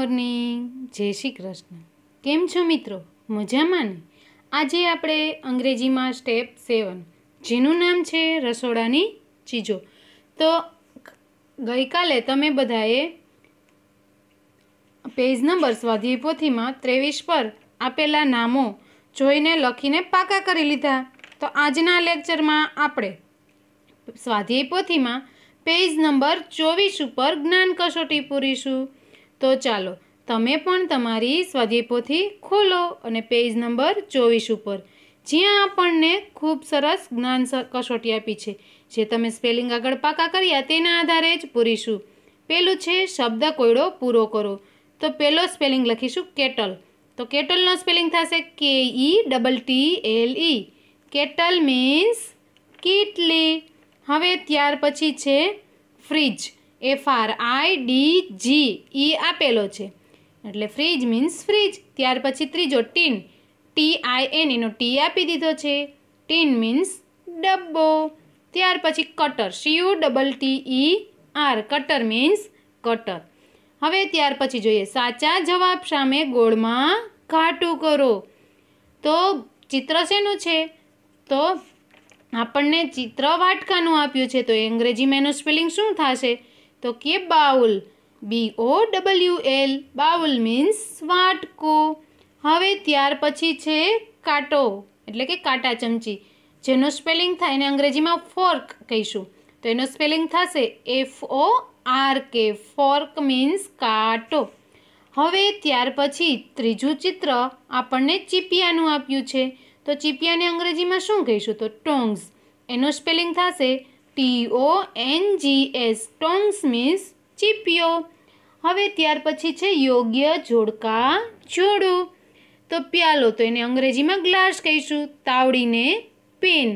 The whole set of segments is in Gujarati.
મોર્નિંગ જય શ્રી કૃષ્ણ કેમ છો મિત્રો મજામાં ને આજે આપણે અંગ્રેજીમાં સ્ટેપ સેવન જેનું નામ છે રસોડાની ચીજો તો ગઈકાલે તમે બધાએ પેજ નંબર સ્વાધ્યાય ત્રેવીસ પર આપેલા નામો જોઈને લખીને પાકા કરી લીધા તો આજના લેક્ચરમાં આપણે સ્વાધ્યાય પેજ નંબર ચોવીસ ઉપર જ્ઞાન કસોટી પૂરીશું તો ચાલો તમે પણ તમારી સ્વાધ્યાયપોથી ખોલો અને પેજ નંબર ચોવીસ ઉપર જ્યાં આપણને ખૂબ સરસ જ્ઞાન કસોટી આપી છે જે તમે સ્પેલિંગ આગળ પાકા કર્યા તેના આધારે જ પૂરીશું પેલું છે શબ્દ કોયડો પૂરો કરો તો પહેલો સ્પેલિંગ લખીશું કેટલ તો કેટલનો સ્પેલિંગ થશે K E double T L E kettle means કેટલી હવે ત્યાર પછી છે fridge F R I D G E આપેલો છે એટલે ફ્રીજ મીન્સ ફ્રીજ ત્યાર પછી ત્રીજો ટીન ટી આઈ એન એનો ટી આપી દીધો છે ટીન મીન્સ ડબ્બો ત્યાર પછી cutter C U double T E R cutter means cutter હવે ત્યાર પછી જોઈએ સાચા જવાબ સામે ગોળમાં ઘાટું કરો તો ચિત્ર શેનું છે તો આપણને ચિત્ર વાટકાનું આપ્યું છે તો અંગ્રેજીમાં એનું સ્પેલિંગ શું થશે તો કે bowl B O W L bowl means વાટકો હવે ત્યાર પછી છે કાટો એટલે કે કાંટા ચમચી જેનું સ્પેલિંગ થાય એને અંગ્રેજીમાં ફોર્ક કહીશું તો એનું સ્પેલિંગ થશે F O R K fork means કાટો હવે ત્યાર પછી ત્રીજું ચિત્ર આપણને ચીપિયાનું આપ્યું છે તો ચીપિયાને અંગ્રેજીમાં શું કહીશું તો ટોંગ્સ એનું સ્પેલિંગ થશે T O N G S tongs means ચીપિયો હવે ત્યાર પછી છે યોગ્ય જોડકા જોડું તો પ્યાલો તો એને અંગ્રેજીમાં ગ્લાસ કહીશું તાવડીને પેન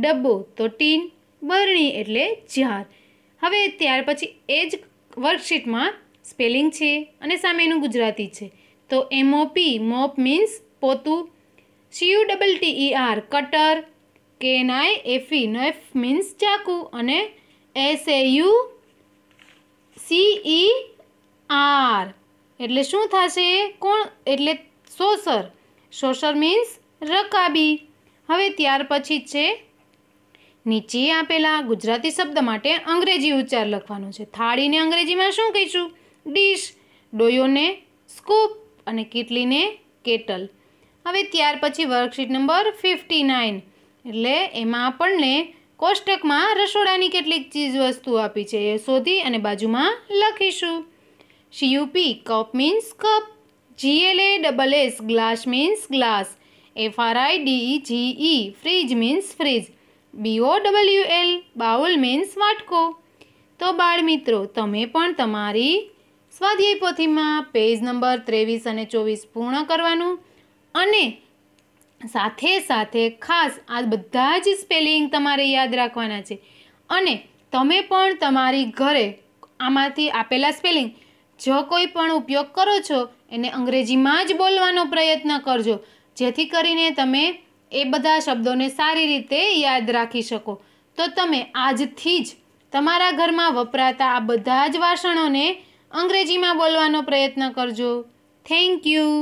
ડબ્બો તો ટીન બરણી એટલે જાર હવે ત્યાર પછી એ જ વર્કશીટમાં સ્પેલિંગ છે અને સામેનું ગુજરાતી છે તો એમઓપી મોપ મીન્સ પોતું C U double T E R cutter K નાય એફી નો એફ મીન્સ ચાકુ અને S A U C E R એટલે શું થશે કોણ એટલે સોસર સોસર મીન્સ રકાબી હવે ત્યાર પછી છે નીચે આપેલા ગુજરાતી શબ્દ માટે અંગ્રેજી ઉચ્ચાર લખવાનો છે થાળીને અંગ્રેજીમાં શું કહીશું ડીશ ડોયોને સ્કૂપ અને કેટલીને કેટલ હવે ત્યાર પછી વર્કશીટ નંબર ફિફ્ટી નાઇન એટલે એમાં આપણને કોષ્ટકમાં રસોડાની કેટલીક ચીજ વસ્તુ આપી છે એ શોધી અને બાજુમાં લખીશું C U P cup means cup G L A double S glass means glass F R I D E G E fridge means fridge B O W L bowl means વાટકો તો બાળ મિત્રો તમે પણ તમારી સ્વાધ્યાય પોથીમાં પેજ નંબર ત્રેવીસ અને ચોવીસ પૂર્ણ કરવાનું અને સાથે સાથે ખાસ આ બધા જ સ્પેલિંગ તમારે યાદ રાખવાના છે અને તમે પણ તમારી ઘરે આમાંથી આપેલા સ્પેલિંગ જો કોઈ પણ ઉપયોગ કરો છો એને અંગ્રેજીમાં જ બોલવાનો પ્રયત્ન કરજો જેથી કરીને તમે એ બધા શબ્દોને સારી રીતે યાદ રાખી શકો તો તમે આજથી જ તમારા ઘરમાં વપરાતા આ બધા જ વાસણોને અંગ્રેજીમાં બોલવાનો પ્રયત્ન કરજો થેન્ક યુ